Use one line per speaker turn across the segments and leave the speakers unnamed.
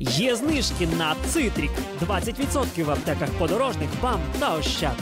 Є знижки на цитрік 20% в аптеках подорожних бам та ощад.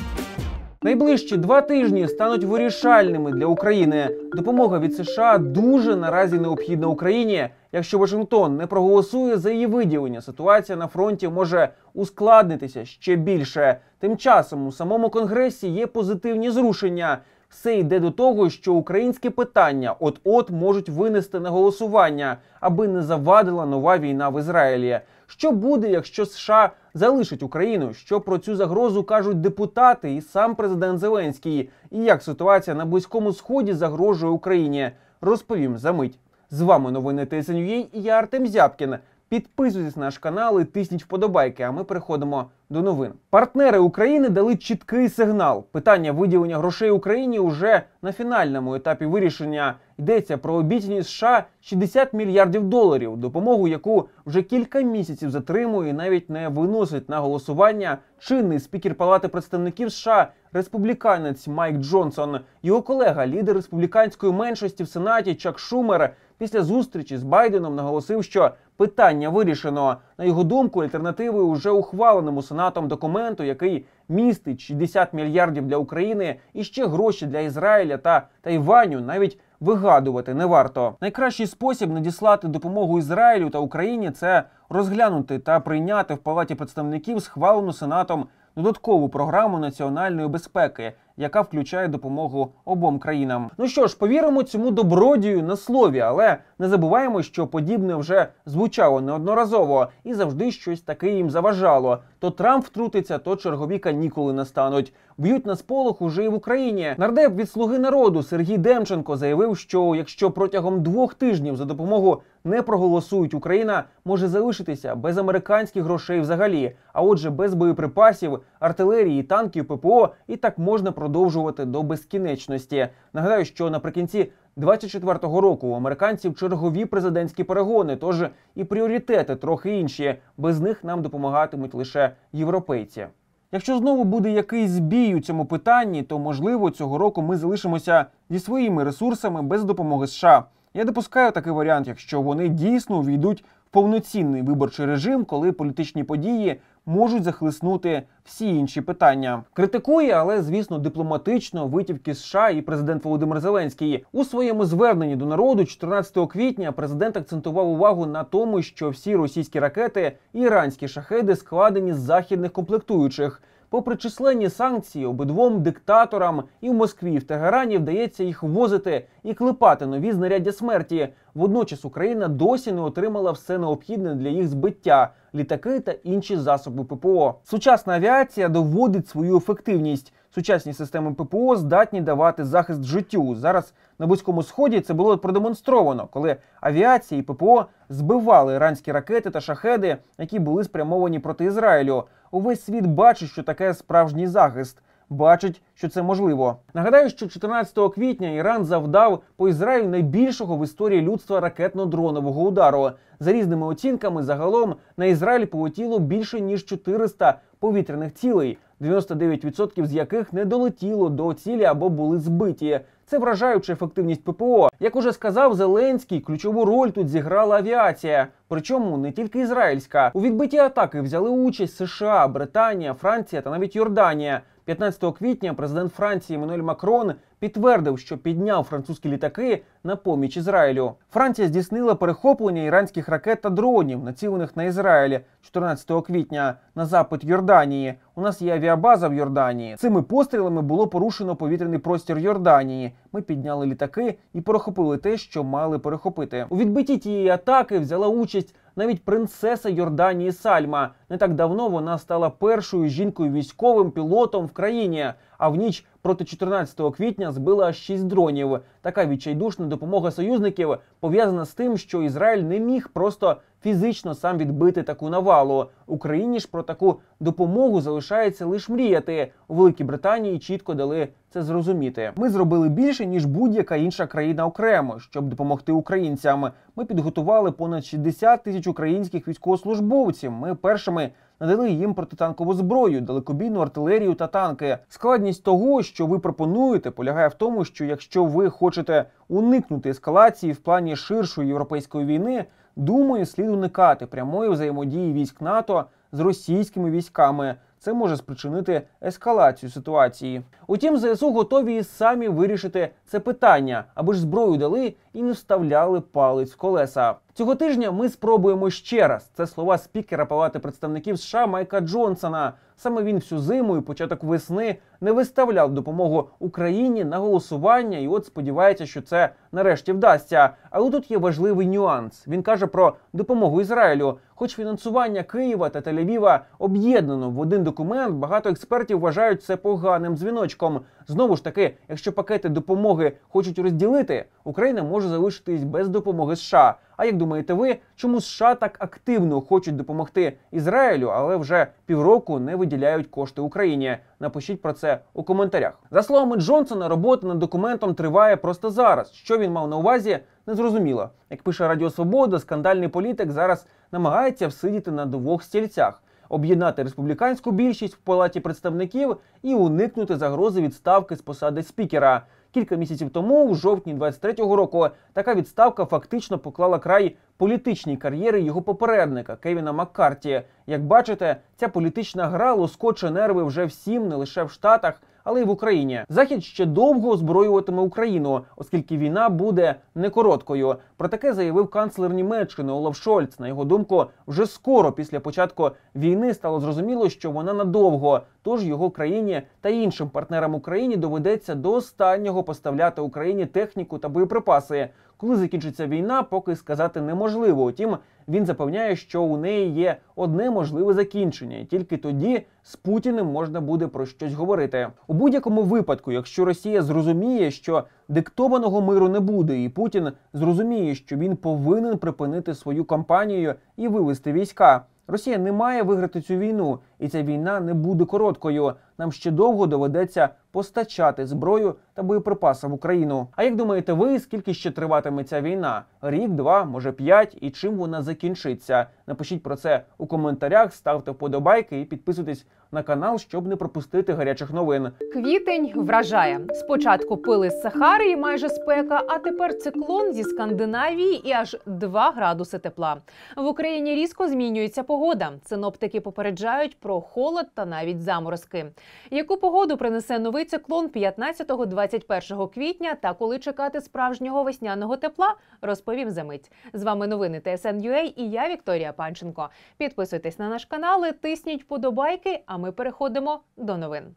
Найближчі два тижні стануть вирішальними для України. Допомога від США дуже наразі необхідна Україні. Якщо Вашингтон не проголосує за її виділення, ситуація на фронті може ускладнитися ще більше. Тим часом у самому конгресі є позитивні зрушення. Все йде до того, що українські питання от-от можуть винести на голосування, аби не завадила нова війна в Ізраїлі. Що буде, якщо США залишить Україну? Що про цю загрозу кажуть депутати і сам президент Зеленський? І як ситуація на близькому сході загрожує Україні? Розповім за мить. З вами новини ТСНЮЄ і я Артем Зябкін. Підписуйтесь на наш канал і тисніть вподобайки. А ми переходимо до новин. Партнери України дали чіткий сигнал. Питання виділення грошей Україні уже на фінальному етапі вирішення йдеться про обіцяні США 60 мільярдів доларів, допомогу, яку вже кілька місяців затримує, і навіть не виносить на голосування чинний спікер Палати представників США, республіканець Майк Джонсон, його колега, лідер республіканської меншості в Сенаті Чак Шумер після зустрічі з Байденом наголосив, що питання вирішено. На його думку, альтернативою уже ухваленому сенатом документу, який містить 60 мільярдів для України і ще гроші для Ізраїля та Тайваню, навіть вигадувати не варто. Найкращий спосіб надіслати допомогу Ізраїлю та Україні це розглянути та прийняти в палаті представників схвалену сенатом додаткову програму національної безпеки яка включає допомогу обом країнам. Ну що ж, повіримо цьому добродію на слові, але не забуваємо, що подібне вже звучало неодноразово і завжди щось таке їм заважало. То Трамп втрутиться, то чергові канікули настануть. Б'ють на сполох уже і в Україні. Нардеп від слуги народу Сергій Демченко заявив, що якщо протягом двох тижнів за допомогу не проголосують, Україна може залишитися без американських грошей взагалі, а отже, без боєприпасів, артилерії, танків, ППО, і так можна про продовжувати до безкінечності. Нагадаю, що наприкінці 24-го року у американців чергові президентські перегони, тож і пріоритети трохи інші. Без них нам допомагатимуть лише європейці. Якщо знову буде якийсь збій у цьому питанні, то можливо цього року ми залишимося зі своїми ресурсами без допомоги США. Я допускаю такий варіант, якщо вони дійсно війдуть повноцінний виборчий режим, коли політичні події можуть захлиснути всі інші питання. Критикує, але звісно, дипломатично витівки США і президент Володимир Зеленський у своєму зверненні до народу 14 квітня президент акцентував увагу на тому, що всі російські ракети і іранські шахеди складені з західних комплектуючих. Попри численні санкції, обидвом диктаторам і в Москві, і в Тегерані вдається їх ввозити і клепати нові знаряддя смерті. Водночас Україна досі не отримала все необхідне для їх збиття, літаки та інші засоби ППО. Сучасна авіація доводить свою ефективність. Сучасні системи ППО здатні давати захист життю. Зараз на близькому сході це було продемонстровано, коли авіація і ППО збивали іранські ракети та шахеди, які були спрямовані проти Ізраїлю. Увесь світ бачить, що таке справжній захист бачить, що це можливо. Нагадаю, що 14 квітня Іран завдав по Ізраїлю найбільшого в історії людства ракетно-дронового удару. За різними оцінками, загалом на Ізраїль полетіло більше ніж 400 повітряних цілей, 99% з яких не долетіло до цілі або були збиті. Це вражаюча ефективність ППО. Як уже сказав Зеленський, ключову роль тут зіграла авіація. Причому не тільки ізраїльська у відбитті атаки взяли участь США, Британія, Франція та навіть Йорданія. 15 квітня президент Франції Еммануель Макрон підтвердив, що підняв французькі літаки на поміч Ізраїлю. Франція здійснила перехоплення іранських ракет та дронів, націлених на Ізраїлі 14 квітня на запит Йорданії. У нас є авіабаза в Йорданії. Цими пострілами було порушено повітряний простір Йорданії. Ми підняли літаки і перехопили те, що мали перехопити. У відбитті тієї атаки взяла участь навіть принцеса Йорданії Сальма. Не так давно вона стала першою жінкою військовим пілотом в країні. А в ніч проти 14 квітня збила аж 6 дронів. Така відчайдушна допомога союзників пов'язана з тим, що Ізраїль не міг просто фізично сам відбити таку навалу. Україні ж про таку допомогу залишається лише мріяти. У Великій Британії чітко дали це зрозуміти. Ми зробили більше ніж будь-яка інша країна окремо, щоб допомогти українцям. Ми підготували понад 60 тисяч українських військовослужбовців. Ми першими. Надали їм протитанкову зброю, далекобійну артилерію та танки. Складність того, що ви пропонуєте, полягає в тому, що якщо ви хочете уникнути ескалації в плані ширшої європейської війни, Думаю, слід уникати прямої взаємодії військ НАТО з російськими військами. Це може спричинити ескалацію ситуації. Утім, ЗСУ готові самі вирішити це питання, аби ж зброю дали і не вставляли палець в колеса. Цього тижня ми спробуємо ще раз. Це слова спікера Палати представників США Майка Джонсона. Саме він всю зиму і початок весни не виставляв допомогу Україні на голосування, і от сподівається, що це нарешті вдасться. Але тут є важливий нюанс. Він каже про допомогу Ізраїлю. Хоч фінансування Києва та Тель-Авіва об'єднано в один документ, багато експертів вважають це поганим дзвіночком. Знову ж таки, якщо пакети допомоги хочуть розділити, Україна може залишитись без допомоги США. А як думаєте ви, чому США так активно хочуть допомогти Ізраїлю, але вже півроку не виділяють кошти Україні? Напишіть про це у коментарях. За словами Джонсона, робота над документом триває просто зараз. Що він мав на увазі, незрозуміло. Як пише Радіо Свобода, скандальний політик зараз намагається всидіти на двох стільцях. Об'єднати республіканську більшість в палаті представників і уникнути загрози відставки з посади спікера, Кілька місяців тому, у жовтні 23-го року, така відставка фактично поклала край політичній кар'єри його попередника Кевіна Маккарті. Як бачите, ця політична гра лоскоче нерви вже всім, не лише в Штатах але й в Україні. Захід ще довго озброюватиме Україну, оскільки війна буде не короткою. Про таке заявив канцлер Німеччини Олаф Шольц. На його думку, вже скоро після початку війни стало зрозуміло, що вона надовго. Тож його країні та іншим партнерам України доведеться до останнього поставляти Україні техніку та боєприпаси. Коли закінчиться війна, поки сказати неможливо. Утім він запевняє, що у неї є одне можливе закінчення, і тільки тоді з Путіним можна буде про щось говорити. У будь-якому випадку, якщо Росія зрозуміє, що диктованого миру не буде, і Путін зрозуміє, що він повинен припинити свою кампанію і вивести війська. Росія не має виграти цю війну, і ця війна не буде короткою нам ще довго доведеться постачати зброю та боєприпаси в Україну. А як думаєте, ви скільки ще триватиме ця війна? Рік, два, може п'ять, і чим вона закінчиться? Напишіть про це у коментарях, ставте вподобайки і підписуйтесь на канал, щоб не пропустити гарячих новин.
Квітень вражає спочатку пили з Сахари і майже спека, а тепер циклон зі Скандинавії і аж 2 градуси тепла. В Україні різко змінюється погода. Синоптики попереджають про холод та навіть заморозки. Яку погоду принесе новий циклон 15-21 квітня та коли чекати справжнього весняного тепла, розповім за мить. З вами новини TSN.UA і я Вікторія Панченко. Підписуйтесь на наш канал, тисніть подобайки, а ми переходимо до новин.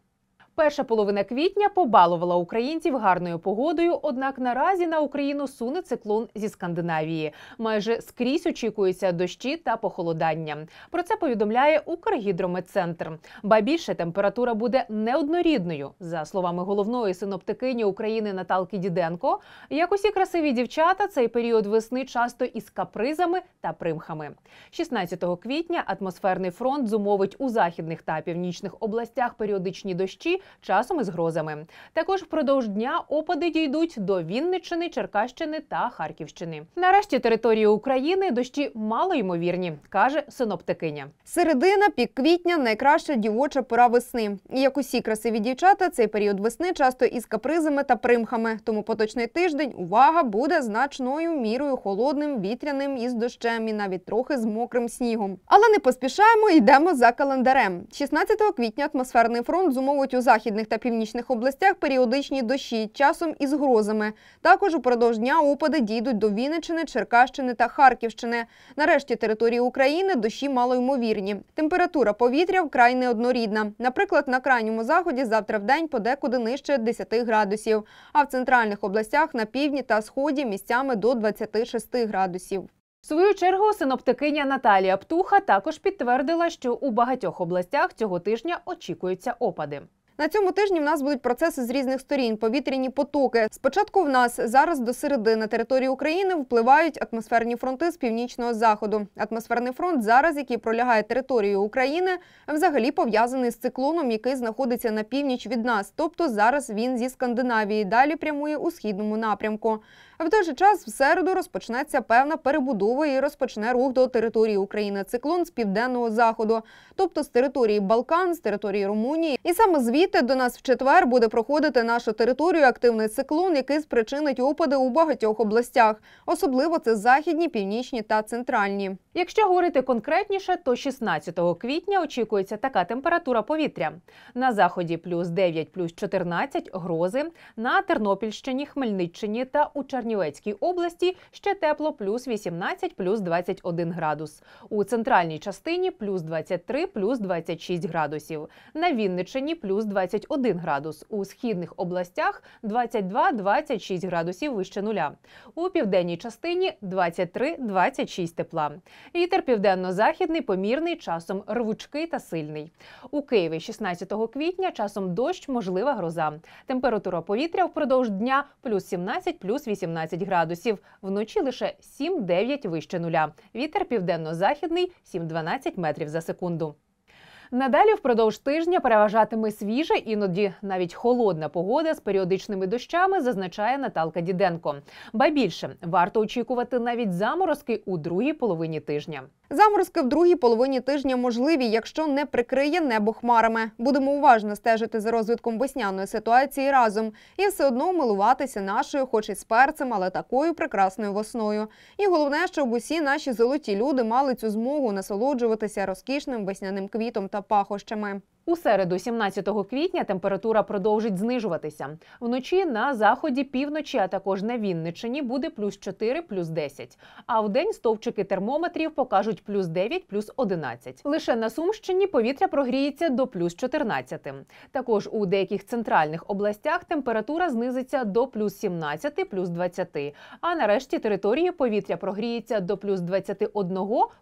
Перша половина квітня побалувала українців гарною погодою. Однак наразі на Україну суне циклон зі Скандинавії. Майже скрізь очікуються дощі та похолодання. Про це повідомляє Укргідрометцентр. Ба більше температура буде неоднорідною. За словами головної синоптикині України Наталки Діденко, як усі красиві дівчата, цей період весни часто із капризами та примхами. 16 квітня атмосферний фронт зумовить у західних та північних областях періодичні дощі часом із грозами. Також впродовж дня опади дійдуть до Вінниччини, Черкащини та Харківщини. Нарешті території України дощі мало ймовірні, каже синоптикиня.
Середина пік квітня найкраща дівоча пора весни. І як усі красиві дівчата, цей період весни часто із капризами та примхами. Тому поточний тиждень увага буде значною мірою холодним, вітряним із дощем і навіть трохи з мокрим снігом. Але не поспішаємо, йдемо за календарем. 16 квітня атмосферний фронт зумовить у західних та північних областях періодичні дощі, часом із грозами. Також упродовж дня опади дійдуть до Вінничини, Черкащини та Харківщини. Нарешті території України дощі малоймовірні. Температура повітря вкрай неоднорідна. Наприклад, на крайньому заході завтра в день подекуди нижче 10 градусів, а в центральних областях на півдні та сході
місцями до 26 градусів. В свою чергу синоптикиня Наталія Птуха також підтвердила, що у багатьох областях цього тижня очікуються опади. На цьому
тижні в нас будуть процеси з різних сторін повітряні потоки. Спочатку в нас зараз до середи на території України впливають атмосферні фронти з північного заходу. Атмосферний фронт зараз, який пролягає територією України, взагалі пов'язаний з циклоном, який знаходиться на північ від нас. Тобто зараз він зі Скандинавії. Далі прямує у східному напрямку в той же час в середу розпочнеться певна перебудова і розпочне рух до території України циклон з південного заходу, тобто з території Балкан, з території Румунії. І саме звідти до нас в четвер буде проходити нашу територію активний циклон, який спричинить опади у багатьох
областях. Особливо це західні, північні та центральні. Якщо говорити конкретніше, то 16 квітня очікується така температура повітря на заході плюс 9, плюс 14 грози на Тернопільщині, Хмельниччині та у Чернівці. Чернівецькій області ще тепло плюс 18, плюс 21 градус. У центральній частині плюс 23, плюс 26 градусів. На Вінниччині плюс 21 градус. У східних областях 22-26 градусів вище нуля. У південній частині 23-26 тепла. Вітер південно-західний, помірний, часом рвучкий та сильний. У Києві 16 квітня часом дощ, можлива гроза. Температура повітря впродовж дня плюс 17, плюс 18 12 градусів. Вночі лише 7-9 вище нуля. Вітер південно-західний 7-12 метрів за секунду. Надалі впродовж тижня переважатиме свіже, іноді навіть холодна погода з періодичними дощами, зазначає Наталка Діденко. Ба більше варто очікувати навіть заморозки у другій половині тижня.
Заморозки в другій половині тижня можливі, якщо не прикриє небо хмарами. Будемо уважно стежити за розвитком весняної ситуації разом і все одно милуватися нашою, хоч і з перцем, але такою прекрасною весною. І головне, щоб усі наші золоті люди мали цю змогу насолоджуватися
розкішним весняним квітом та пахощами. У середу, 17 квітня, температура продовжить знижуватися. Вночі на заході півночі, а також на Вінниччині буде плюс 4, плюс 10. А в день стовпчики термометрів покажуть плюс 9, плюс 11. Лише на Сумщині повітря прогріється до плюс 14. Також у деяких центральних областях температура знизиться до плюс 17, плюс 20. А нарешті території повітря прогріється до плюс 21,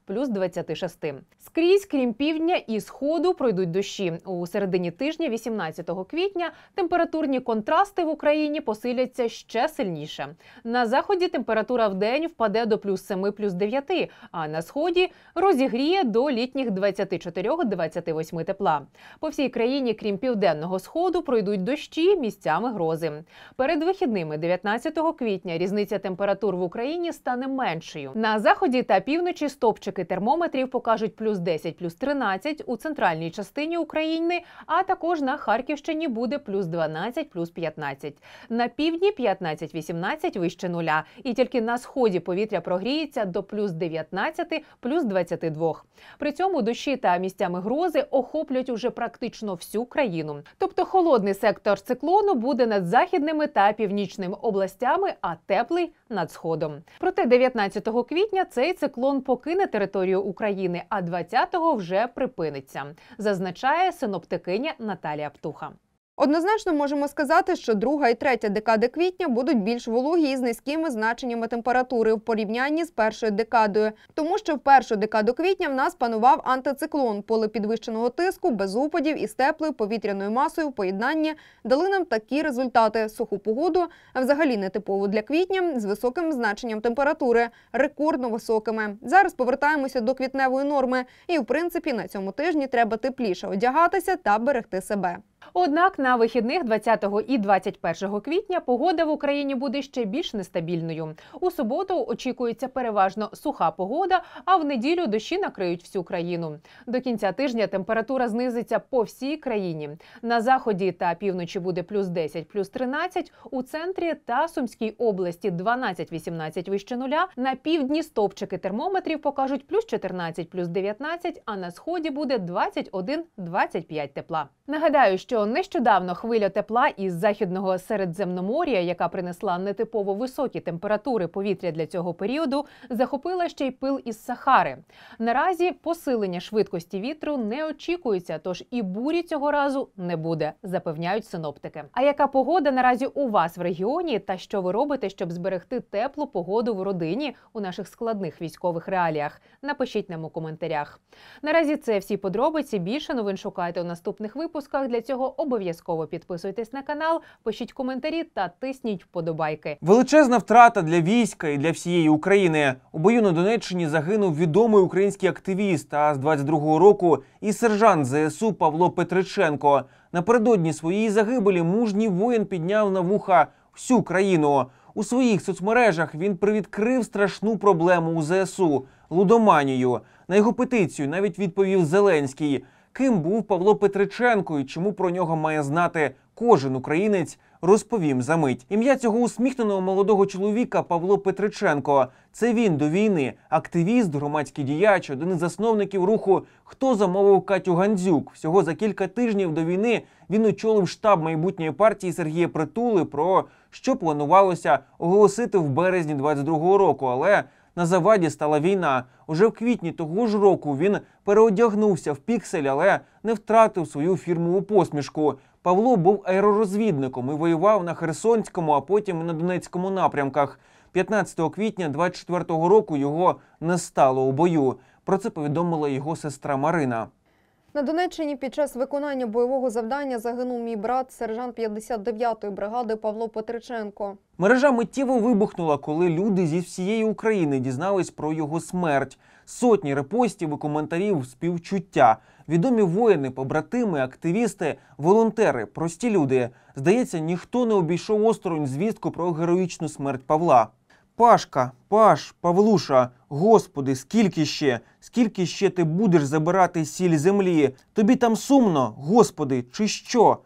плюс 26. Скрізь, крім півдня і сходу, пройдуть дощі у середині тижня, 18 квітня, температурні контрасти в Україні посиляться ще сильніше. На заході температура в день впаде до плюс 7, плюс 9, а на сході розігріє до літніх 24-28 тепла. По всій країні, крім південного сходу, пройдуть дощі місцями грози. Перед вихідними 19 квітня різниця температур в Україні стане меншою. На заході та півночі стопчики термометрів покажуть плюс 10, плюс 13, у центральній частині України України, а також на Харківщині буде плюс 12, плюс 15. На півдні 15-18 вище нуля. І тільки на сході повітря прогріється до плюс 19, плюс 22. При цьому дощі та місцями грози охоплять уже практично всю країну. Тобто холодний сектор циклону буде над західними та північними областями, а теплий над сходом. Проте 19 квітня цей циклон покине територію України, а 20-го вже припиниться. Зазначає повідомляє синоптикиня Наталія Птуха.
Однозначно можемо сказати, що друга і третя декади квітня будуть більш вологі і з низькими значеннями температури в порівнянні з першою декадою, тому що в першу декаду квітня в нас панував антициклон, поле підвищеного тиску, без опадів і з теплою повітряною масою в поєднанні дали нам такі результати: суху погоду, а взагалі нетипову для квітня з високим значенням температури, рекордно високими. Зараз повертаємося до квітневої норми, і
в принципі на цьому тижні треба тепліше одягатися та берегти себе. Однак на вихідних 20 і 21 квітня погода в Україні буде ще більш нестабільною. У суботу очікується переважно суха погода, а в неділю дощі накриють всю країну. До кінця тижня температура знизиться по всій країні. На заході та півночі буде плюс 10, плюс 13, у центрі та Сумській області 12-18 вище нуля. На півдні стовпчики термометрів покажуть плюс 14, плюс 19, а на сході буде 21-25 тепла. Нагадаю, що нещодавно хвиля тепла із західного середземномор'я, яка принесла нетипово високі температури повітря для цього періоду, захопила ще й пил із Сахари. Наразі посилення швидкості вітру не очікується, тож і бурі цього разу не буде, запевняють синоптики. А яка погода наразі у вас в регіоні? Та що ви робите, щоб зберегти теплу погоду в родині у наших складних військових реаліях? Напишіть нам у коментарях. Наразі це всі подробиці. Більше новин шукайте у наступних випусках. Для цього обов'язково підписуйтесь на канал, пишіть коментарі та тисніть вподобайки.
Величезна втрата для війська і для всієї України. У бою на Донеччині загинув відомий український активіст а з 22-го року і сержант ЗСУ Павло Петриченко. Напередодні своєї загибелі мужній воїн підняв на вуха всю країну. У своїх соцмережах він привідкрив страшну проблему у ЗСУ лудоманію. На його петицію навіть відповів Зеленський ким був Павло Петриченко і чому про нього має знати кожен українець, розповім за мить. Ім'я цього усміхненого молодого чоловіка Павло Петриченко. Це він до війни, активіст, громадський діяч, один із засновників руху. Хто замовив Катю Гандзюк? Всього за кілька тижнів до війни він очолив штаб майбутньої партії Сергія Притули. Про що планувалося оголосити в березні 22-го року, але на заваді стала війна. Уже в квітні того ж року він переодягнувся в піксель, але не втратив свою фірмову посмішку. Павло був аеророзвідником і воював на Херсонському, а потім на Донецькому напрямках. 15 квітня 24-го року його не стало у бою. Про це повідомила його сестра Марина.
На Донеччині під час виконання бойового завдання загинув мій брат, сержант 59-ї бригади Павло Петриченко.
Мережа миттєво вибухнула, коли люди зі всієї України дізнались про його смерть. Сотні репостів і коментарів, співчуття. Відомі воїни, побратими, активісти, волонтери, прості люди. Здається, ніхто не обійшов осторонь звістку про героїчну смерть Павла. Пашка, Паш, Павлуша, Господи, скільки ще, скільки ще ти будеш забирати сіль землі? Тобі там сумно, Господи, чи що?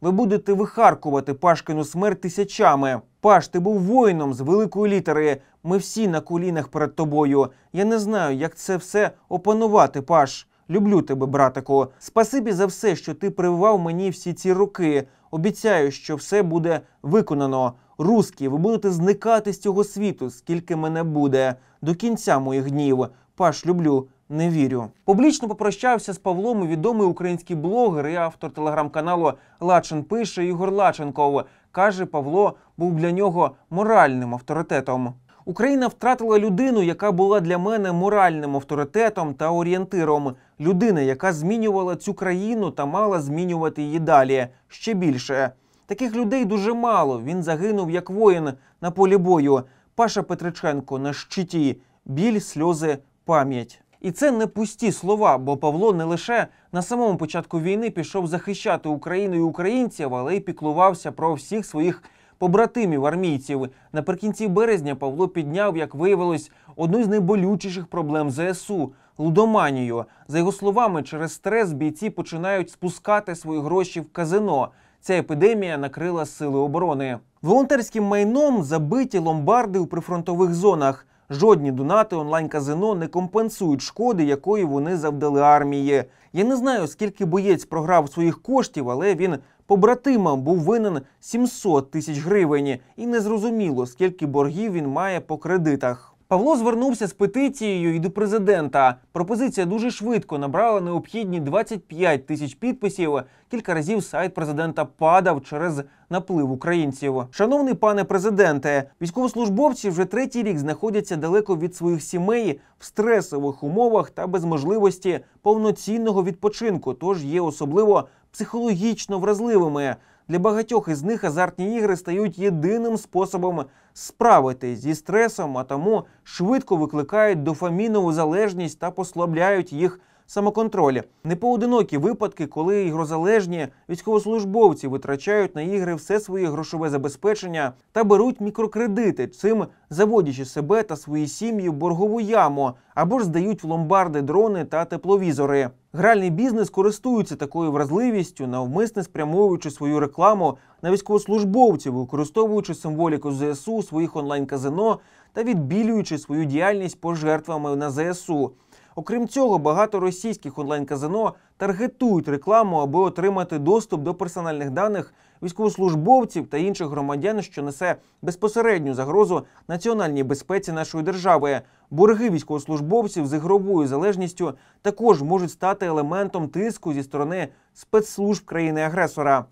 Ви будете вихаркувати Пашкину смерть тисячами. Паш, ти був воїном з великої літери. Ми всі на колінах перед тобою. Я не знаю, як це все опанувати, Паш. Люблю тебе, братику. Спасибі за все, що ти прививав мені всі ці роки. Обіцяю, що все буде виконано. Рускі, ви будете зникати з цього світу, скільки мене буде. До кінця моїх днів. Паш люблю, не вірю. Публічно попрощався з Павлом. і Відомий український блогер і автор телеграм-каналу Лачен пише Ігор Лаченков. каже, Павло був для нього моральним авторитетом. Україна втратила людину, яка була для мене моральним авторитетом та орієнтиром. Людина, яка змінювала цю країну та мала змінювати її далі ще більше. Таких людей дуже мало. Він загинув як воїн на полі бою. Паша Петриченко на щиті, біль, сльози, пам'ять. І це не пусті слова, бо Павло не лише на самому початку війни пішов захищати Україну і українців, але й піклувався про всіх своїх побратимів армійців. Наприкінці березня Павло підняв, як виявилось, одну з найболючіших проблем ЗСУ лудоманію. За його словами, через стрес бійці починають спускати свої гроші в казино ця епідемія накрила сили оборони. Волонтерським майном забиті ломбарди у прифронтових зонах. Жодні донати онлайн-казино не компенсують шкоди, якої вони завдали армії. Я не знаю, скільки боєць програв своїх коштів, але він побратимам був винен 700 тисяч гривень, і незрозуміло, скільки боргів він має по кредитах. Павло звернувся з петицією і до президента. Пропозиція дуже швидко набрала необхідні 25 тисяч підписів. Кілька разів сайт президента падав через наплив українців. Шановний пане президенте, військовослужбовці вже третій рік знаходяться далеко від своїх сімей в стресових умовах та без можливості повноцінного відпочинку, тож є особливо психологічно вразливими. Для багатьох із них азартні ігри стають єдиним способом справитись зі стресом, а тому швидко викликають дофамінову залежність та послабляють їх самоконтролі. Непоодинокі випадки, коли ігрозалежні військовослужбовці витрачають на ігри все своє грошове забезпечення та беруть мікрокредити, цим заводячи себе та свої сім'ї в боргову яму або ж здають в ломбарди дрони та тепловізори. Гральний бізнес користується такою вразливістю, навмисне спрямовуючи свою рекламу на військовослужбовців, використовуючи символіку ЗСУ своїх онлайн казино та відбілюючи свою діяльність пожертвами на ЗСУ. Окрім цього, багато російських онлайн-казино таргетують рекламу, аби отримати доступ до персональних даних військовослужбовців та інших громадян, що несе безпосередню загрозу національній безпеці нашої держави. Борги військовослужбовців з ігровою залежністю також можуть стати елементом тиску зі сторони спецслужб країни-агресора.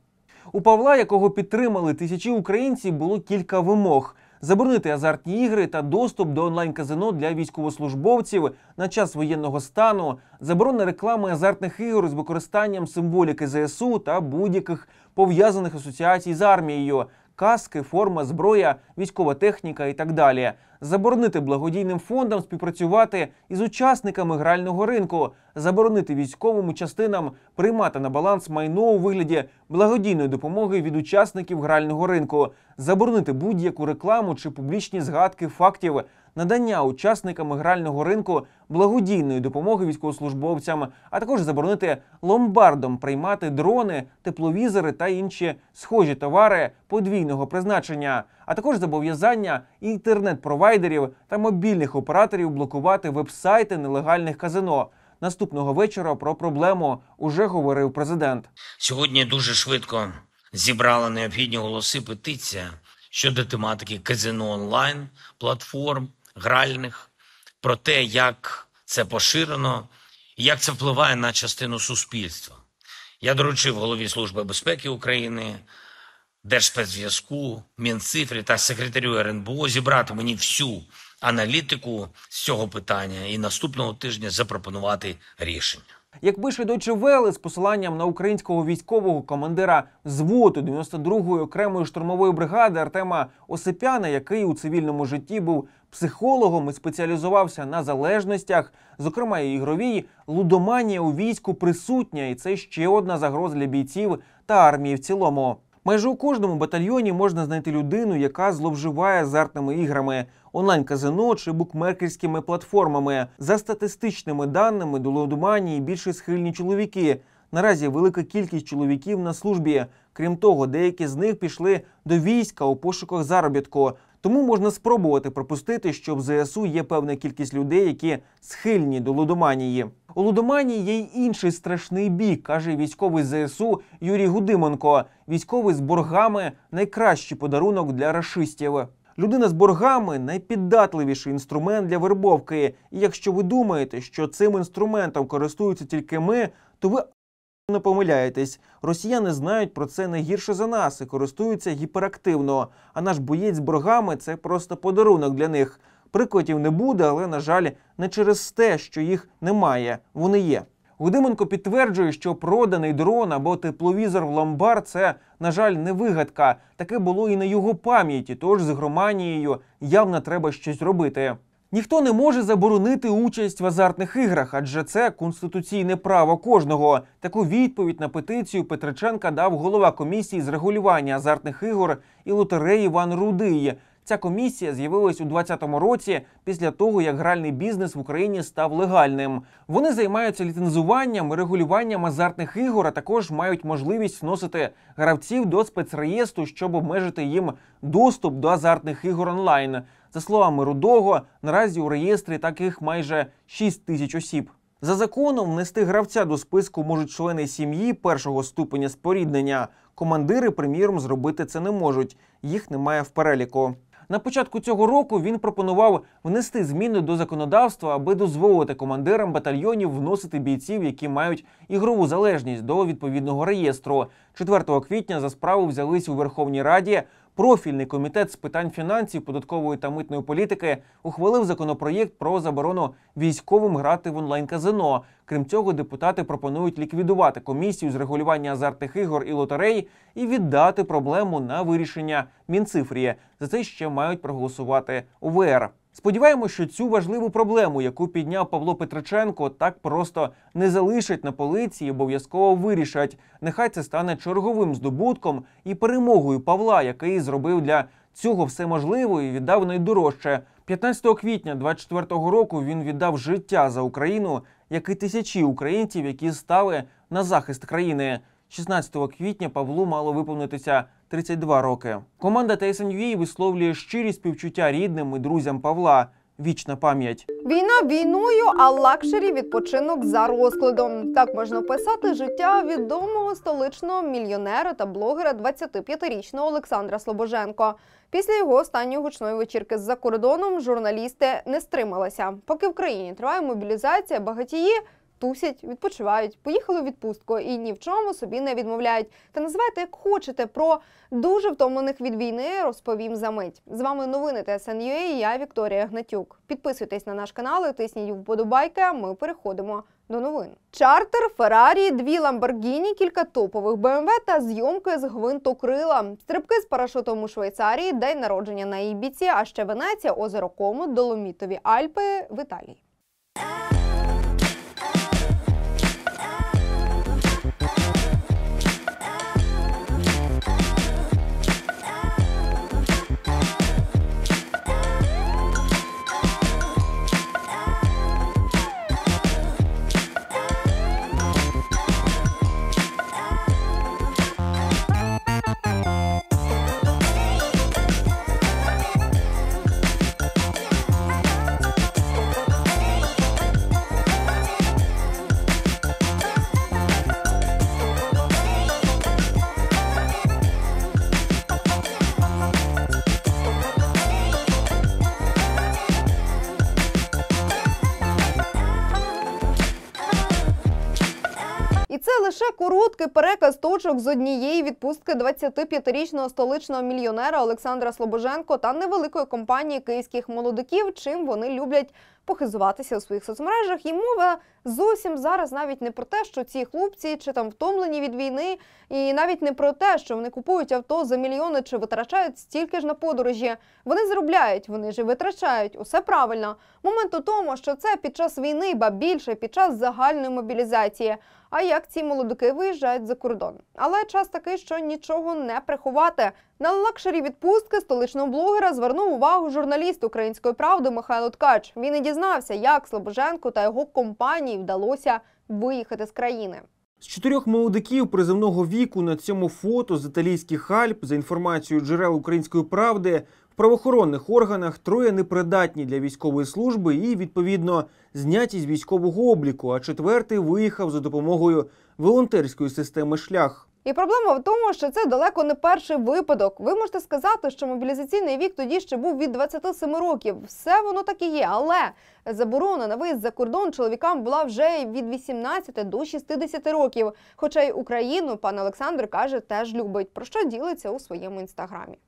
У Павла, якого підтримали тисячі українців, було кілька вимог заборонити азартні ігри та доступ до онлайн-казино для військовослужбовців на час воєнного стану, заборона реклами азартних ігор з використанням символіки ЗСУ та будь-яких пов'язаних асоціацій з армією, каски, форма, зброя, військова техніка і так далі. Заборонити благодійним фондам співпрацювати із учасниками грального ринку, заборонити військовим частинам приймати на баланс майно у вигляді благодійної допомоги від учасників грального ринку, заборонити будь-яку рекламу чи публічні згадки фактів надання учасникам грального ринку благодійної допомоги військовослужбовцям, а також заборонити ломбардом приймати дрони, тепловізори та інші схожі товари подвійного призначення, а також зобов'язання інтернет-провайдерів та мобільних операторів блокувати вебсайти нелегальних казино. Наступного вечора про проблему уже говорив президент. Сьогодні дуже швидко зібрала необхідні голоси петиція щодо тематики казино онлайн платформ гральних, про те, як це поширено і як це впливає на частину суспільства. Я доручив голові Служби безпеки України, Держспецзв'язку, Мінцифрі та секретарю РНБО зібрати мені всю аналітику з цього питання і наступного тижня запропонувати рішення. Як пише Deutsche Welle з посиланням на українського військового командира звоту 92-ї окремої штурмової бригади Артема Осипяна, який у цивільному житті був психологом і спеціалізувався на залежностях, зокрема і ігровій, лудоманія у війську присутня, і це ще одна загроза для бійців та армії в цілому. Майже у кожному батальйоні можна знайти людину, яка зловживає азартними іграми, онлайн-казино чи букмекерськими платформами. За статистичними даними до лодоманії більше схильні чоловіки. Наразі велика кількість чоловіків на службі. Крім того, деякі з них пішли до війська у пошуках заробітку тому можна спробувати припустити, що в ЗСУ є певна кількість людей, які схильні до лудоманії. У лудоманії є й інший страшний бік, каже військовий ЗСУ Юрій Гудименко. Військовий з боргами найкращий подарунок для рашистів. Людина з боргами найпіддатливіший інструмент для вербовки. І якщо ви думаєте, що цим інструментом користуються тільки ми, то ви не помиляєтесь, росіяни знають про це не гірше за нас і користуються гіперактивно. А наш боєць з боргами це просто подарунок для них. Прикладів не буде, але на жаль, не через те, що їх немає. Вони є. Гудименко підтверджує, що проданий дрон або тепловізор в ломбар це, на жаль, не вигадка. Таке було і на його пам'яті. Тож з громанією явно треба щось робити. Ніхто не може заборонити участь в азартних іграх, адже це конституційне право кожного. Таку відповідь на петицію Петриченка дав голова комісії з регулювання азартних ігор і лотереї Іван Рудий. Ця комісія з'явилась у 2020 році після того, як гральний бізнес в Україні став легальним. Вони займаються ліцензуванням, і регулюванням азартних ігор, а також мають можливість вносити гравців до спецреєстру, щоб обмежити їм доступ до азартних ігор онлайн. За словами Рудого, наразі у реєстрі таких майже 6 тисяч осіб. За законом внести гравця до списку можуть члени сім'ї першого ступеня споріднення. Командири, приміром, зробити це не можуть. Їх немає в переліку. На початку цього року він пропонував внести зміни до законодавства, аби дозволити командирам батальйонів вносити бійців, які мають ігрову залежність до відповідного реєстру. 4 квітня за справу взялись у Верховній Раді, Профільний комітет з питань фінансів, податкової та митної політики ухвалив законопроєкт про заборону військовим грати в онлайн-казино. Крім цього, депутати пропонують ліквідувати комісію з регулювання азартних ігор і лотерей і віддати проблему на вирішення Мінцифрії. За це ще мають проголосувати УВР. Сподіваємось, що цю важливу проблему, яку підняв Павло Петриченко, так просто не залишать на полиці і обов'язково вирішать. Нехай це стане черговим здобутком і перемогою Павла, який зробив для цього все можливо і віддав найдорожче. 15 квітня 24-го року він віддав життя за Україну, як і тисячі українців, які стали на захист країни. 16 квітня Павлу мало виповнитися. 32 роки. Команда ТСНЮА висловлює щирі співчуття рідним і друзям Павла. Вічна пам'ять.
Війна війною, а лакшері відпочинок за розкладом. Так можна писати життя відомого столичного мільйонера та блогера 25-річного Олександра Слобоженко. Після його останньої гучної вечірки за кордоном журналісти не стрималися. Поки в країні триває мобілізація, багатії тусять, відпочивають, поїхали у відпустку і ні в чому собі не відмовляють. Та називайте як хочете про дуже втомлених від війни. Розповім за мить. З вами новини ТСНЮА і Я Вікторія Гнатюк. Підписуйтесь на наш канал, тисніть вподобайки. а Ми переходимо. До новин чартер, Феррарі, дві Ламборгіні, кілька топових БМВ та зйомки з гвинтокрила стрибки з парашутом у Швейцарії, день народження на Ібіці, а ще Венеція, озеро Кому, Доломітові Альпи в Італії. Короткий переказ точок з однієї відпустки 25-річного столичного мільйонера Олександра Слобоженко та невеликої компанії київських молодиків, чим вони люблять похизуватися у своїх соцмережах. І мова зовсім зараз навіть не про те, що ці хлопці чи там втомлені від війни, і навіть не про те, що вони купують авто за мільйони чи витрачають стільки ж на подорожі. Вони зробляють, вони ж витрачають. Усе правильно. Момент у тому, що це під час війни, ба більше під час загальної мобілізації. А як ці молодики виїжджають за кордон? Але час такий, що нічого не приховати. На лакшері відпустки столичного блогера звернув увагу журналіст української правди Михайло Ткач. Він і дізнався, як Слобоженко та його компанії вдалося виїхати з країни.
З чотирьох молодиків приземного віку на цьому фото з італійських Альп, за інформацією джерел української правди, в правоохоронних органах троє непридатні для військової служби і, відповідно, зняті з військового обліку. А четвертий виїхав за допомогою волонтерської системи шлях.
І проблема в тому, що це далеко не перший випадок. Ви можете сказати, що мобілізаційний вік тоді ще був від 27 років. Все воно так і є, але заборона на виїзд за кордон чоловікам була вже від 18 до 60 років. Хоча й Україну пан Олександр каже, теж любить про що ділиться у своєму інстаграмі.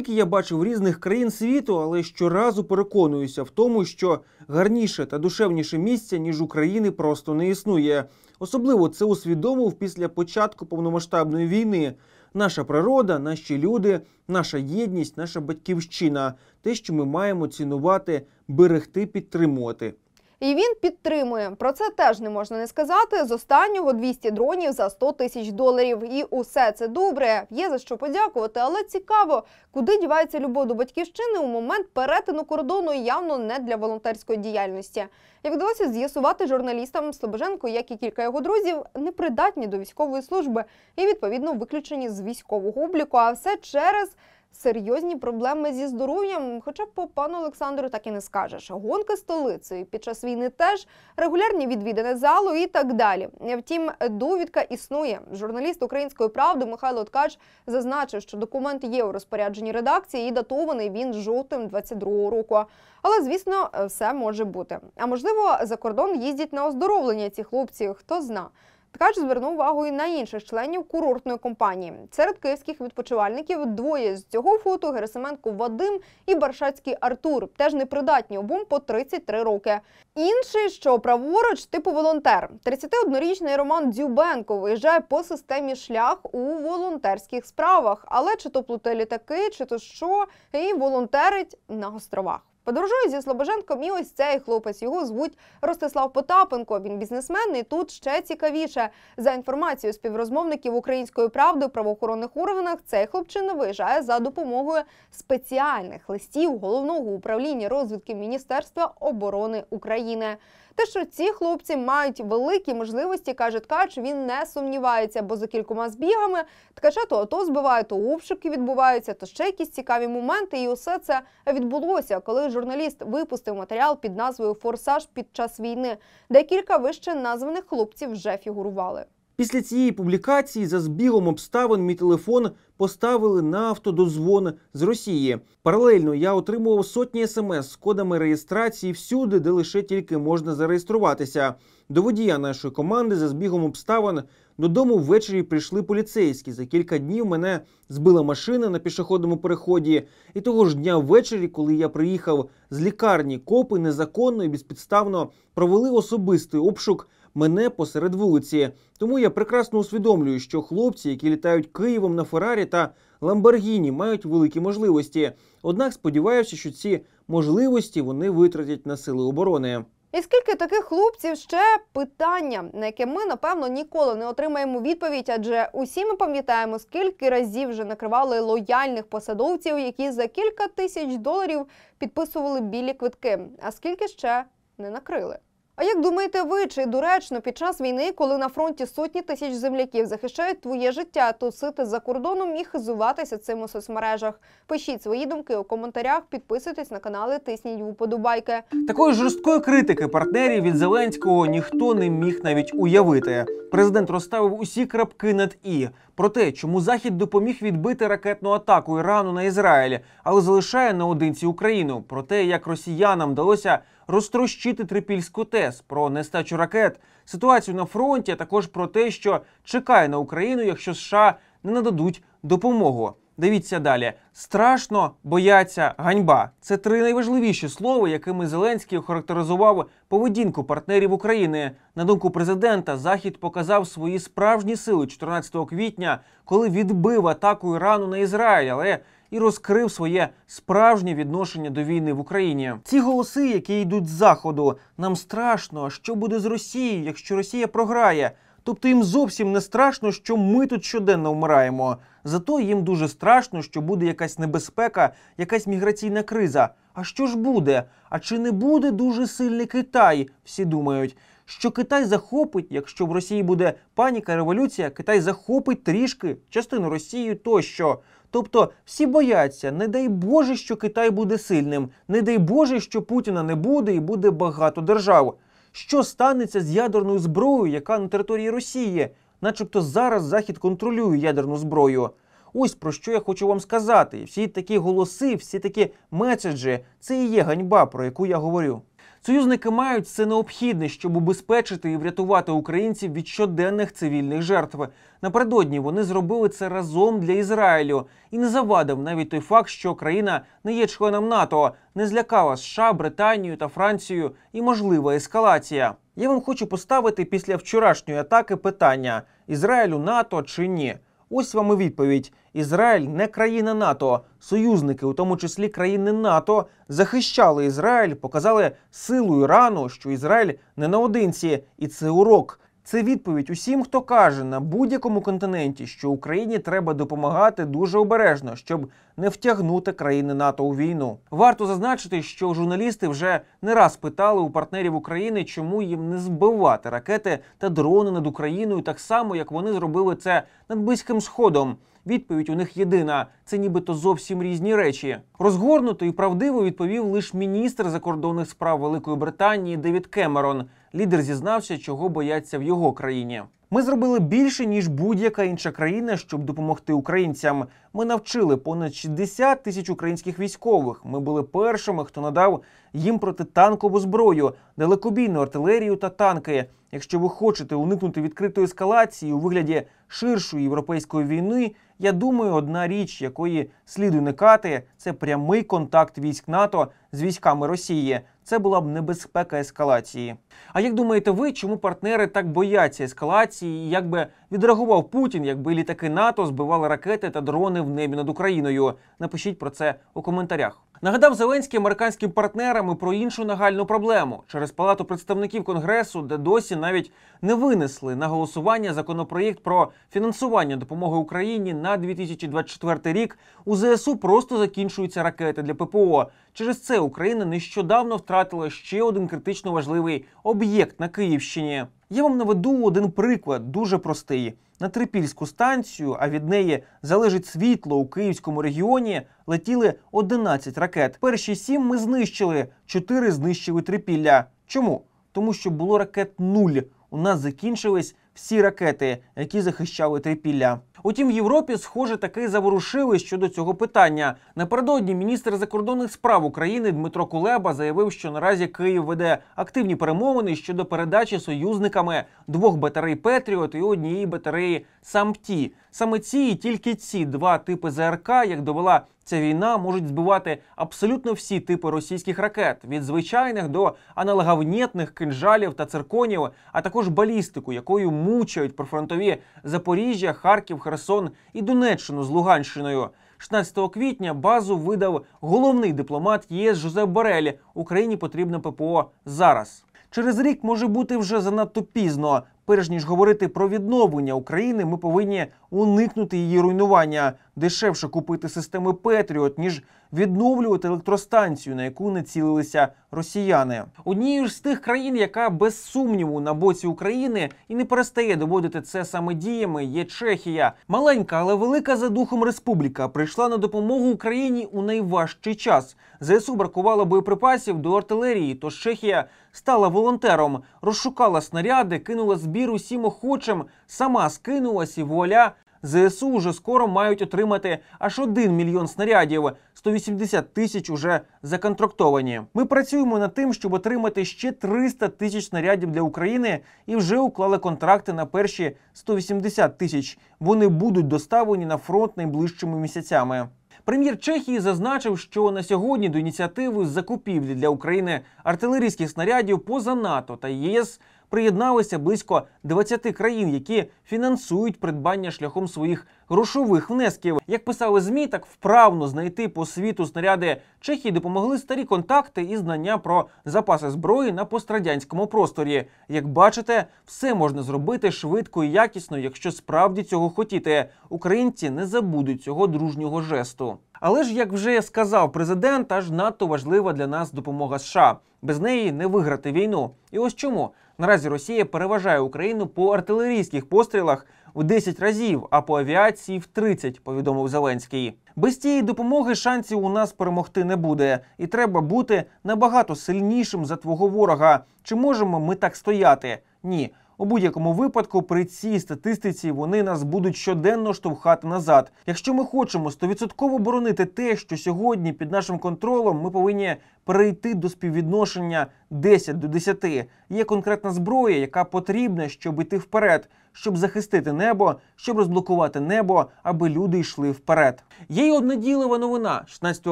Скільки я бачив різних країн світу, але щоразу переконуюся в тому, що гарніше та душевніше місця ніж України просто не існує. Особливо це усвідомив після початку повномасштабної війни. Наша природа, наші люди, наша єдність, наша батьківщина те, що ми маємо цінувати, берегти, підтримувати.
І він підтримує. Про це теж не можна не сказати. З останнього 200 дронів за 100 тисяч доларів. І усе це добре. Є за що подякувати, але цікаво, куди дівається любов до батьківщини у момент перетину кордону явно не для волонтерської діяльності. Як вдалося з'ясувати журналістам Слобоженко, як і кілька його друзів, не придатні до військової служби і відповідно виключені з військового обліку, а все через серйозні проблеми зі здоров'ям, хоча по пану Олександру так і не скажеш. Гонки столицею під час війни теж регулярні відвідини залу і так далі. Втім, довідка існує. Журналіст української правди Михайло Ткач зазначив, що документ є у розпорядженні редакції і датований він жовтим 22-го року. Але звісно, все може бути. А можливо, за кордон їздять на оздоровлення ці хлопці, хто зна. Ткач звернув увагу і на інших членів курортної компанії. Серед київських відпочивальників двоє з цього фото Герасименко Вадим і Баршацький Артур. Теж непридатні обом по 33 роки. Інший, що праворуч, типу волонтер. 31-річний Роман Дзюбенко виїжджає по системі шлях у волонтерських справах, але чи то плуте літаки, чи то що, і волонтерить на островах. Подорожує зі Слобоженком і ось цей хлопець. Його звуть Ростислав Потапенко. Він бізнесмен і тут ще цікавіше. За інформацією співрозмовників української правди в правоохоронних органах цей хлопчина виїжджає за допомогою спеціальних листів головного управління розвідки Міністерства оборони України. Те, що ці хлопці мають великі можливості, каже ткач, він не сумнівається, бо за кількома збігами ткача то ото збиває, то обшуки відбуваються, то ще якісь цікаві моменти. І усе це відбулося, коли журналіст випустив матеріал під назвою Форсаж під час війни, де кілька вище названих хлопців вже фігурували.
Після цієї публікації за збігом обставин мій телефон поставили на автодозвон з Росії. Паралельно я отримував сотні смс з кодами реєстрації всюди, де лише тільки можна зареєструватися. До водія нашої команди за збігом обставин додому ввечері прийшли поліцейські. За кілька днів мене збила машина на пішохідному переході. І того ж дня ввечері, коли я приїхав з лікарні, копи незаконно і безпідставно провели особистий обшук мене посеред вулиці. Тому я прекрасно усвідомлюю, що хлопці, які літають Києвом на Феррарі та Ламборгіні, мають великі можливості. Однак сподіваюся, що ці можливості вони витратять на сили оборони.
І скільки таких хлопців ще питання, на яке ми напевно ніколи не отримаємо відповідь, адже усі ми пам'ятаємо, скільки разів вже накривали лояльних посадовців, які за кілька тисяч доларів підписували білі квитки, а скільки ще не накрили. А як думаєте, ви чи доречно під час війни, коли на фронті сотні тисяч земляків захищають твоє життя, тусити за кордоном і хизуватися цим у соцмережах? Пишіть свої думки у коментарях, підписуйтесь на канали, тисніть вподобайки.
Такої жорсткої критики партнерів від Зеленського ніхто не міг навіть уявити. Президент розставив усі крапки над і про те, чому захід допоміг відбити ракетну атаку Ірану на Ізраїль, але залишає наодинці Україну про те, як росіянам вдалося розтрощити трипільську тес про нестачу ракет, ситуацію на фронті, а також про те, що чекає на Україну, якщо США не нададуть допомогу. Дивіться далі: страшно бояться ганьба. Це три найважливіші слова, якими Зеленський охарактеризував поведінку партнерів України. На думку президента, Захід показав свої справжні сили 14 квітня, коли відбив атаку Ірану на Ізраїль. Але і розкрив своє справжнє відношення до війни в Україні. Ці голоси, які йдуть з заходу, нам страшно, що буде з Росією, якщо Росія програє. Тобто їм зовсім не страшно, що ми тут щоденно вмираємо. Зато їм дуже страшно, що буде якась небезпека, якась міграційна криза. А що ж буде? А чи не буде дуже сильний Китай? Всі думають що Китай захопить, якщо в Росії буде паніка, революція, Китай захопить трішки частину Росії тощо. Тобто всі бояться, не дай Боже, що Китай буде сильним, не дай Боже, що Путіна не буде і буде багато держав. Що станеться з ядерною зброєю, яка на території Росії, начебто зараз Захід контролює ядерну зброю. Ось про що я хочу вам сказати. Всі такі голоси, всі такі меседжі це і є ганьба, про яку я говорю. Союзники мають все необхідне, щоб убезпечити і врятувати українців від щоденних цивільних жертв. Напередодні вони зробили це разом для Ізраїлю і не завадив навіть той факт, що країна не є членом НАТО, не злякала США, Британію та Францію і можлива ескалація. Я вам хочу поставити після вчорашньої атаки питання: Ізраїлю НАТО чи ні? Ось вам і відповідь: Ізраїль не країна НАТО. Союзники, у тому числі країни НАТО, захищали Ізраїль, показали силу Ірану, що Ізраїль не наодинці, і це урок. Це відповідь усім, хто каже на будь-якому континенті, що Україні треба допомагати дуже обережно, щоб не втягнути країни НАТО у війну. Варто зазначити, що журналісти вже не раз питали у партнерів України, чому їм не збивати ракети та дрони над Україною, так само як вони зробили це над близьким сходом. Відповідь у них єдина: це нібито зовсім різні речі. Розгорнуто і правдиво відповів лише міністр закордонних справ Великої Британії Девід Кемерон. Лідер зізнався, чого бояться в його країні. Ми зробили більше ніж будь-яка інша країна, щоб допомогти українцям. Ми навчили понад 60 тисяч українських військових. Ми були першими, хто надав їм протитанкову зброю, далекобійну артилерію та танки. Якщо ви хочете уникнути відкритої ескалації у вигляді ширшої європейської війни, я думаю, одна річ, якої слід уникати, це прямий контакт військ НАТО з військами Росії це була б небезпека ескалації. А як думаєте ви, чому партнери так бояться ескалації? і Як би відреагував Путін, якби літаки НАТО збивали ракети та дрони в небі над Україною? Напишіть про це у коментарях. Нагадав Зеленський американським партнерам і про іншу нагальну проблему через палату представників конгресу, де досі навіть не винесли на голосування законопроєкт про фінансування допомоги Україні на 2024 рік. У ЗСУ просто закінчуються ракети для ППО. Через це Україна нещодавно втратила ще один критично важливий об'єкт на Київщині. Я вам наведу один приклад, дуже простий. На Трипільську станцію, а від неї залежить світло у Київському регіоні, летіли 11 ракет. Перші сім ми знищили, чотири знищили трипілля. Чому? Тому що було ракет нуль. У нас закінчились всі ракети, які захищали трипілля. Утім, в Європі, схоже, таки заворушили щодо цього питання. Напередодні міністр закордонних справ України Дмитро Кулеба заявив, що наразі Київ веде активні перемовини щодо передачі союзниками двох батарей Петріот і однієї батареї Самті. Саме ці і тільки ці два типи ЗРК, як довела ця війна, можуть збивати абсолютно всі типи російських ракет від звичайних до аналоговнєтних кинжалів та цирконів, а також балістику, якою мучають прифронтові Запоріжжя, Харків. Херсон і Донеччину з Луганщиною. 16 квітня базу видав головний дипломат ЄС Жозеп Борелі. Україні потрібно ППО зараз. Через рік може бути вже занадто пізно. Перш ніж говорити про відновлення України, ми повинні уникнути її руйнування, дешевше купити системи Петріот ніж відновлювати електростанцію, на яку націлилися росіяни. Однією з тих країн, яка без сумніву на боці України і не перестає доводити це саме діями, є Чехія. Маленька, але велика за духом республіка прийшла на допомогу Україні у найважчий час. ЗСУ е бракувало боєприпасів до артилерії. Тож Чехія стала волонтером, розшукала снаряди, кинула збір усім охочим, сама скинулась і вуаля ЗСУ вже скоро мають отримати аж 1 мільйон снарядів, 180 тисяч уже законтрактовані. Ми працюємо над тим, щоб отримати ще 300 тисяч снарядів для України і вже уклали контракти на перші 180 тисяч. Вони будуть доставлені на фронт найближчими місяцями. Прем'єр Чехії зазначив, що на сьогодні до ініціативи закупівлі для України артилерійських снарядів поза НАТО та ЄС приєдналися близько 20 країн, які фінансують придбання шляхом своїх грошових внесків. Як писали змі, так вправно знайти по світу снаряди Чехії допомогли старі контакти і знання про запаси зброї на пострадянському просторі. Як бачите, все можна зробити швидко і якісно, якщо справді цього хотіти. Українці не забудуть цього дружнього жесту. Але ж, як вже сказав президент, аж надто важлива для нас допомога США. Без неї не виграти війну. І ось чому наразі Росія переважає Україну по артилерійських пострілах у 10 разів, а по авіації в 30, повідомив Зеленський. Без цієї допомоги шансів у нас перемогти не буде, і треба бути набагато сильнішим за твого ворога. Чи можемо ми так стояти? Ні. У будь-якому випадку при цій статистиці вони нас будуть щоденно штовхати назад. Якщо ми хочемо стовідсотково боронити те, що сьогодні під нашим контролем, ми повинні перейти до співвідношення 10 до 10. Є конкретна зброя, яка потрібна, щоб йти вперед щоб захистити небо, щоб розблокувати небо, аби люди йшли вперед. Є й одноділива новина 16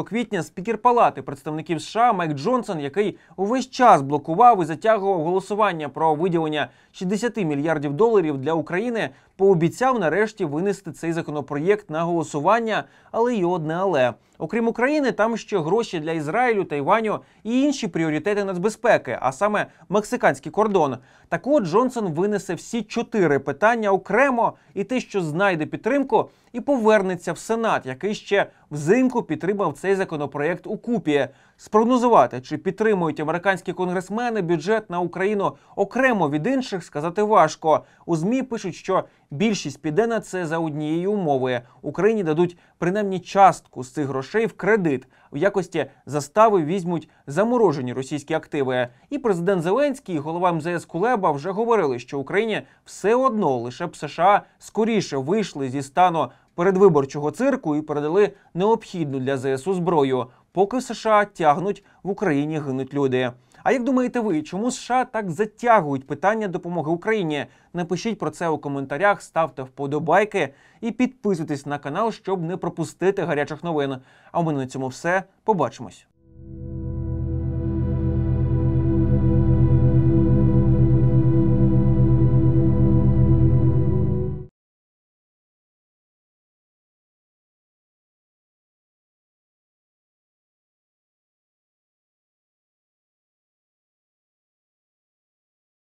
квітня. Спікер Палати представників США Майк Джонсон, який увесь час блокував і затягував голосування про виділення 60 мільярдів доларів для України, пообіцяв нарешті винести цей законопроєкт на голосування, але й одне але. Окрім України, там ще гроші для Ізраїлю, Тайваню і інші пріоритети нацбезпеки, а саме мексиканський кордон. Так от Джонсон винесе всі чотири питання окремо, і те, що знайде підтримку, і повернеться в Сенат, який ще взимку підтримав цей законопроект у купі. Спрогнозувати, чи підтримують американські конгресмени бюджет на Україну окремо від інших, сказати важко. У змі пишуть, що більшість піде на це за однієї умови. Україні дадуть принаймні частку з цих грошей в кредит. В якості застави візьмуть заморожені російські активи. І президент Зеленський, і голова МЗС Кулеба вже говорили, що Україні все одно лише б США скоріше вийшли зі стану передвиборчого цирку і передали необхідну для ЗСУ зброю, поки США тягнуть в Україні гинуть люди. А як думаєте ви, чому США так затягують питання допомоги Україні? Напишіть про це у коментарях, ставте вподобайки і підписуйтесь на канал, щоб не пропустити гарячих новин. А у мене на цьому все. Побачимось.